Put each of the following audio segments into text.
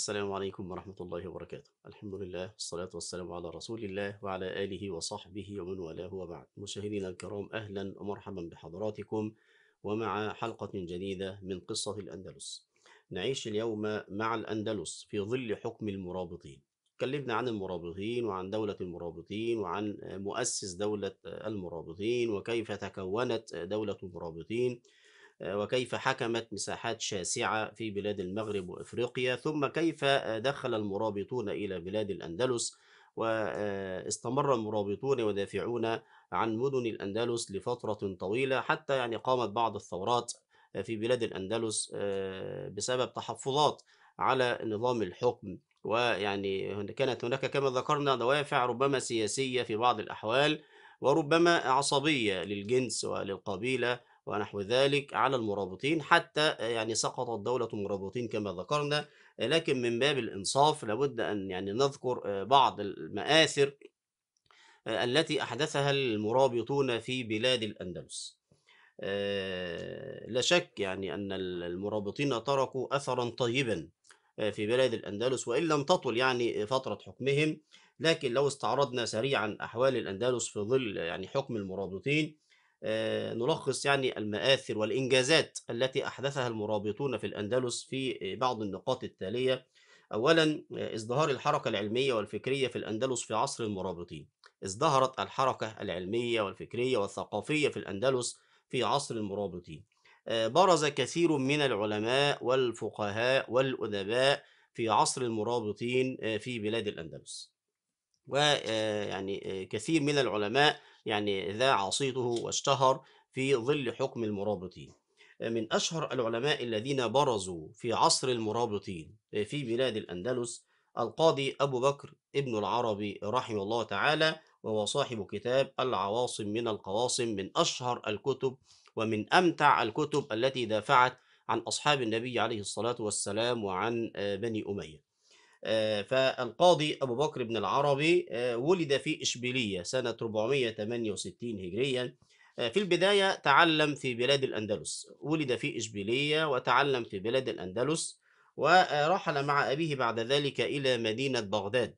السلام عليكم ورحمة الله وبركاته الحمد لله والصلاة والسلام على رسول الله وعلى آله وصحبه ومن والاه وبعد مشاهدينا الكرام أهلا ومرحبا بحضراتكم ومع حلقة جديدة من قصة الأندلس نعيش اليوم مع الأندلس في ظل حكم المرابطين تكلمنا عن المرابطين وعن دولة المرابطين وعن مؤسس دولة المرابطين وكيف تكونت دولة المرابطين وكيف حكمت مساحات شاسعة في بلاد المغرب وإفريقيا ثم كيف دخل المرابطون إلى بلاد الأندلس واستمر المرابطون ودافعون عن مدن الأندلس لفترة طويلة حتى يعني قامت بعض الثورات في بلاد الأندلس آه، بسبب تحفظات على نظام الحكم ويعني كانت هناك كما ذكرنا دوافع ربما سياسية في بعض الأحوال وربما عصبية للجنس وللقبيلة ونحو ذلك على المرابطين حتى يعني سقطت دولة المرابطين كما ذكرنا لكن من باب الإنصاف لابد أن يعني نذكر آه، بعض المآثر آه، التي أحدثها المرابطون في بلاد الأندلس آه، لا شك يعني أن المرابطين تركوا أثرا طيبا في بلاد الأندلس وإن لم تطل يعني فترة حكمهم لكن لو استعرضنا سريعا أحوال الأندلس في ظل يعني حكم المرابطين آه، نلخص يعني المآثر والإنجازات التي أحدثها المرابطون في الأندلس في آه، بعض النقاط التالية أولا آه، ازدهار الحركة العلمية والفكرية في الأندلس في عصر المرابطين ازدهرت الحركة العلمية والفكرية والثقافية في الأندلس في عصر المرابطين برز كثير من العلماء والفقهاء والأدباء في عصر المرابطين في بلاد الأندلس ويعني كثير من العلماء يعني ذا عصيته واشتهر في ظل حكم المرابطين من أشهر العلماء الذين برزوا في عصر المرابطين في بلاد الأندلس القاضي أبو بكر ابن العربي رحمه الله تعالى وهو صاحب كتاب العواصم من القواصم من أشهر الكتب ومن أمتع الكتب التي دافعت عن أصحاب النبي عليه الصلاة والسلام وعن بني أمية آه، فالقاضي أبو بكر بن العربي آه، ولد في إشبيلية سنة 468 هجريا آه، في البداية تعلم في بلاد الأندلس ولد في إشبيلية وتعلم في بلاد الأندلس ورحل مع أبيه بعد ذلك إلى مدينة بغداد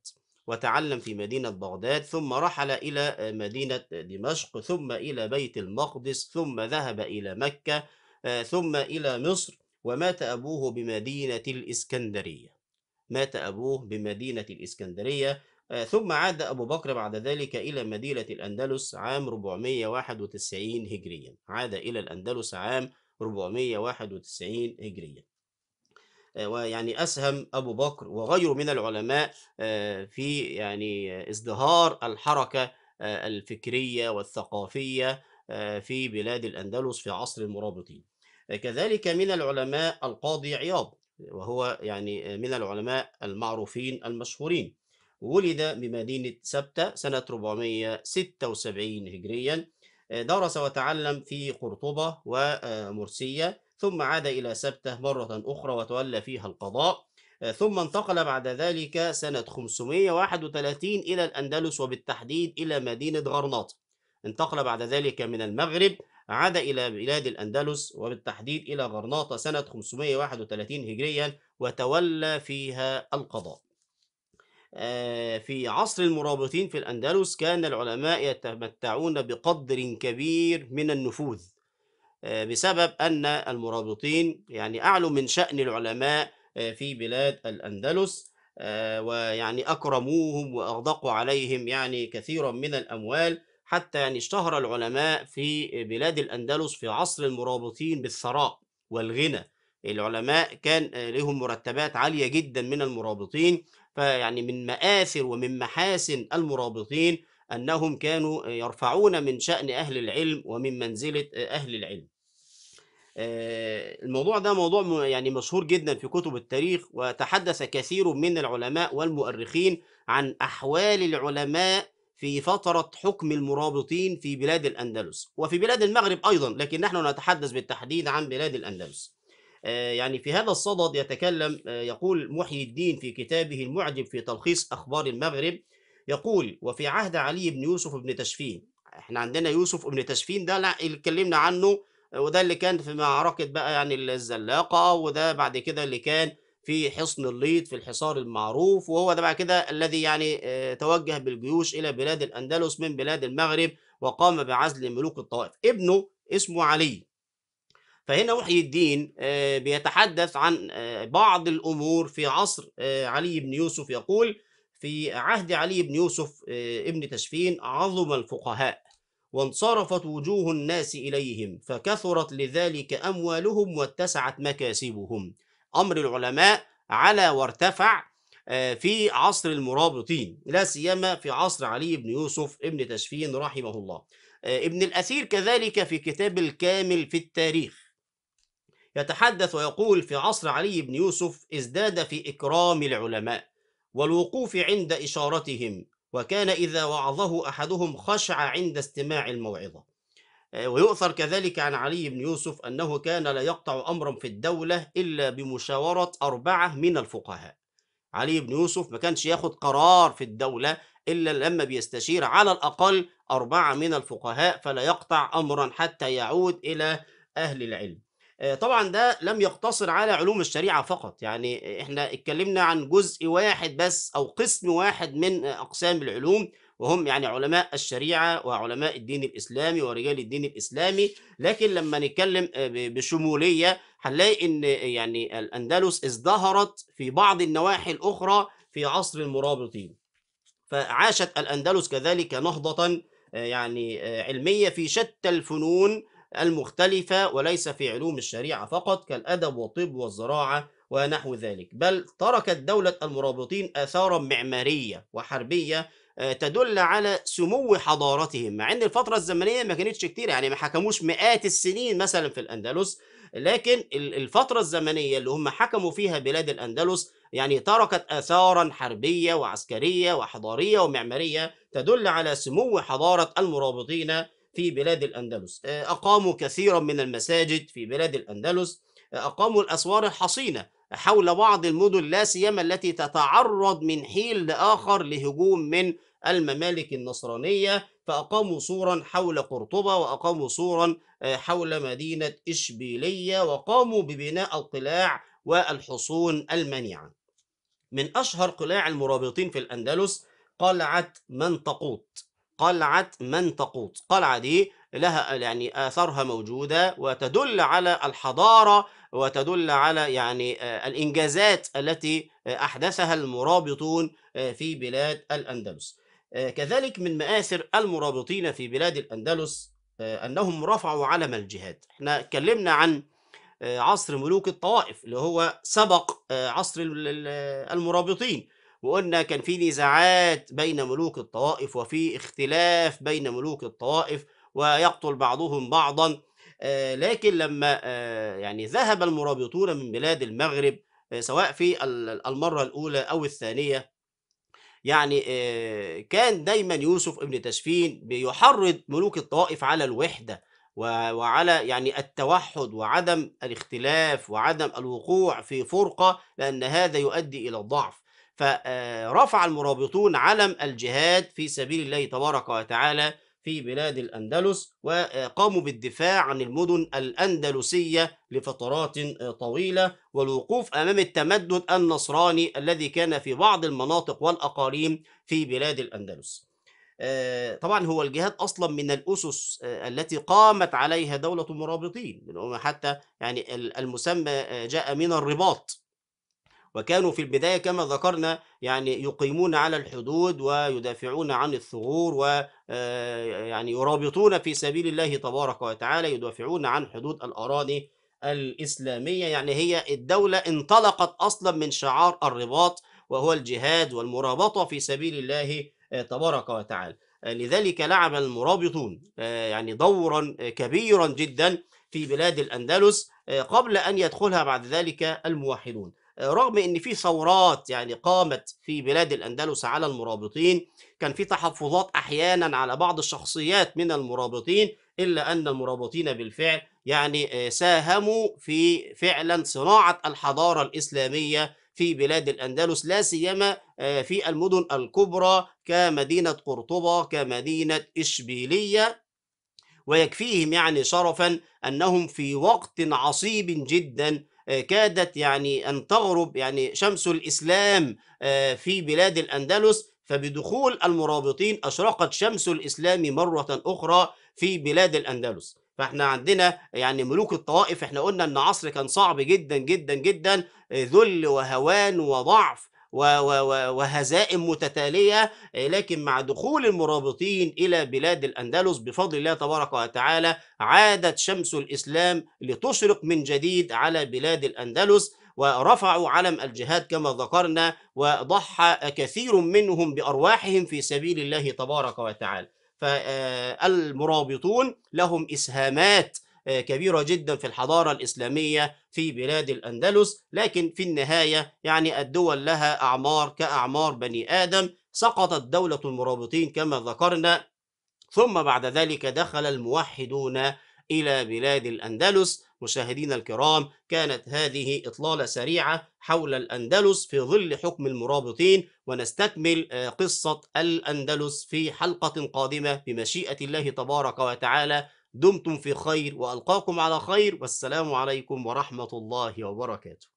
وتعلم في مدينة بغداد ثم رحل إلى مدينة دمشق ثم إلى بيت المقدس ثم ذهب إلى مكة ثم إلى مصر ومات أبوه بمدينة الإسكندرية مات أبوه بمدينة الإسكندرية آه، ثم عاد أبو بكر بعد ذلك إلى مدينة الأندلس عام 491 هجريا عاد إلى الأندلس عام 491 هجريا آه، ويعني أسهم أبو بكر وغيره من العلماء آه، في يعني ازدهار الحركة الفكرية والثقافية في بلاد الأندلس في عصر المرابطين كذلك من العلماء القاضي عياض وهو يعني من العلماء المعروفين المشهورين ولد بمدينة سبتة سنة 476 هجريا آه، درس وتعلم في قرطبة ومرسية ثم عاد إلى سبتة مرة أخرى وتولى فيها القضاء آه، ثم انتقل بعد ذلك سنة 531 إلى الأندلس وبالتحديد إلى مدينة غرناطة انتقل بعد ذلك من المغرب عاد إلى بلاد الأندلس وبالتحديد إلى غرناطة سنة 531 هجريا وتولى فيها القضاء آه، في عصر المرابطين في الأندلس كان العلماء يتمتعون بقدر كبير من النفوذ آه، بسبب أن المرابطين يعني أعلوا من شأن العلماء آه، في بلاد الأندلس ويعني أكرموهم وأغدقوا عليهم يعني كثيرا من الأموال حتى يعني اشتهر العلماء في بلاد الأندلس في عصر المرابطين بالثراء والغنى العلماء كان لهم مرتبات عالية جدا من المرابطين فيعني من مآثر ومن محاسن المرابطين أنهم كانوا يرفعون من شأن أهل العلم ومن منزلة أهل العلم آه، الموضوع ده موضوع يعني مشهور جدا في كتب التاريخ وتحدث كثير من العلماء والمؤرخين عن أحوال العلماء في فترة حكم المرابطين في بلاد الأندلس وفي بلاد المغرب أيضا لكن نحن نتحدث بالتحديد عن بلاد الأندلس آه، يعني في هذا الصدد يتكلم آه، يقول محيي الدين في كتابه المعجب في تلخيص أخبار المغرب يقول وفي عهد علي بن يوسف بن تشفين احنا عندنا يوسف بن تشفين ده اللي اتكلمنا عنه وده اللي كان في معركة بقى يعني الزلاقة وده بعد كده اللي كان في حصن الليط في الحصار المعروف وهو ده بعد كده الذي يعني آه، توجه بالجيوش إلى بلاد الأندلس من بلاد المغرب وقام بعزل ملوك الطوائف ابنه اسمه علي فهنا وحي الدين آه، بيتحدث عن آه، بعض الأمور في عصر علي بن يوسف يقول في عهد علي بن يوسف ابن تشفين عظم الفقهاء وانصرفت وجوه الناس إليهم فكثرت لذلك أموالهم واتسعت مكاسبهم أمر العلماء على وارتفع آه، في عصر المرابطين لا سيما في عصر علي بن يوسف ابن تشفين رحمه الله آه، ابن الأثير كذلك في كتاب الكامل في التاريخ يتحدث ويقول في عصر علي بن يوسف ازداد في إكرام العلماء والوقوف عند إشارتهم وكان إذا وعظه أحدهم خشع عند استماع الموعظة آه، ويؤثر كذلك عن علي بن يوسف أنه كان لا يقطع أمرا في الدولة إلا بمشاورة أربعة من الفقهاء علي بن يوسف ما كانش ياخد قرار في الدولة إلا لما بيستشير على الأقل أربعة من الفقهاء فلا يقطع أمرا حتى يعود إلى أهل العلم آه، طبعا ده لم يقتصر على علوم الشريعة فقط يعني احنا اتكلمنا عن جزء واحد بس أو قسم واحد من أقسام العلوم وهم يعني علماء الشريعة وعلماء الدين الإسلامي ورجال الدين الإسلامي لكن لما نتكلم آه، بشمولية هنلاقي إن آه، يعني الأندلس ازدهرت في بعض النواحي الأخرى في عصر المرابطين فعاشت الأندلس كذلك نهضة آه، يعني علمية في شتى الفنون المختلفة وليس في علوم الشريعة فقط كالأدب والطب والزراعة ونحو ذلك بل تركت دولة المرابطين آثارا معمارية وحربية آه، تدل على سمو حضارتهم مع ان الفتره الزمنيه ما كانتش كتير يعني ما حكموش مئات السنين مثلا في الاندلس لكن الفتره الزمنيه اللي هم حكموا فيها بلاد الاندلس يعني تركت اثارا حربيه وعسكريه وحضاريه ومعماريه تدل على سمو حضاره المرابطين في بلاد الاندلس آه، اقاموا كثيرا من المساجد في بلاد الاندلس آه، اقاموا الاسوار الحصينه حول بعض المدن لا سيما التي تتعرض من حين لآخر لهجوم من الممالك النصرانية فأقاموا سورا حول قرطبة وأقاموا سورا آه، حول مدينة إشبيلية وقاموا ببناء القلاع والحصون المنيعة من أشهر قلاع المرابطين في الأندلس قلعة تقوط قلعة تقوط قلعة دي لها يعني آثارها موجودة وتدل على الحضارة وتدل على يعني آه، الإنجازات التي آه، أحدثها المرابطون آه، في بلاد الأندلس كذلك من مآثر المرابطين في بلاد الأندلس أنهم رفعوا علم الجهاد احنا اتكلمنا عن عصر ملوك الطوائف اللي هو سبق عصر المرابطين وقلنا كان في نزاعات بين ملوك الطوائف وفي اختلاف بين ملوك الطوائف ويقتل بعضهم بعضا آه، لكن لما آه، يعني ذهب المرابطون من بلاد المغرب آه، سواء في المرة الأولى أو الثانية يعني كان دايما يوسف ابن تشفين بيحرض ملوك الطوائف على الوحدة وعلى يعني التوحد وعدم الاختلاف وعدم الوقوع في فرقة لأن هذا يؤدي إلى الضعف فرفع المرابطون علم الجهاد في سبيل الله تبارك وتعالى في بلاد الأندلس وقاموا بالدفاع عن المدن الأندلسية لفترات آه، طويلة والوقوف أمام التمدد النصراني الذي كان في بعض المناطق والأقاليم في بلاد الأندلس آه، طبعا هو الجهاد اصلا من الاسس آه، التي قامت عليها دوله المرابطين حتى يعني المسمى جاء من الرباط وكانوا في البداية كما ذكرنا يعني يقيمون على الحدود ويدافعون عن الثغور و آه، يعني يرابطون في سبيل الله تبارك وتعالى يدافعون عن حدود الأراضي الإسلامية يعني هي الدولة انطلقت أصلا من شعار الرباط وهو الجهاد والمرابطة في سبيل الله آه، تبارك وتعالى لذلك لعب المرابطون آه، يعني دورا كبيرا جدا في بلاد الأندلس قبل أن يدخلها بعد ذلك الموحدون رغم ان في ثورات يعني قامت في بلاد الاندلس على المرابطين كان في تحفظات احيانا على بعض الشخصيات من المرابطين الا ان المرابطين بالفعل يعني آه، ساهموا في فعلا صناعه الحضاره الاسلاميه في بلاد الاندلس لا سيما آه، في المدن الكبرى كمدينه قرطبه كمدينه اشبيليه ويكفيهم يعني شرفا انهم في وقت عصيب جدا آه، كادت يعني أن تغرب يعني شمس الإسلام آه، في بلاد الأندلس فبدخول المرابطين أشرقت شمس الإسلام مرة أخرى في بلاد الأندلس فاحنا عندنا يعني ملوك الطوائف احنا قلنا ان عصر كان صعب جدا جدا جدا آه، ذل وهوان وضعف وهزائم متتالية آه، لكن مع دخول المرابطين إلى بلاد الأندلس بفضل الله تبارك وتعالى عادت شمس الإسلام لتشرق من جديد على بلاد الأندلس ورفعوا علم الجهاد كما ذكرنا وضحى كثير منهم بأرواحهم في سبيل الله تبارك وتعالى فالمرابطون آه، لهم إسهامات آه، كبيرة جدا في الحضارة الإسلامية في بلاد الأندلس لكن في النهاية يعني الدول لها أعمار كأعمار بني آدم سقطت دولة المرابطين كما ذكرنا ثم بعد ذلك دخل الموحدون إلى بلاد الأندلس مشاهدينا الكرام كانت هذه إطلالة سريعة حول الأندلس في ظل حكم المرابطين ونستكمل آه، قصة الأندلس في حلقة قادمة بمشيئة الله تبارك وتعالى دمتم في خير وألقاكم على خير والسلام عليكم ورحمة الله وبركاته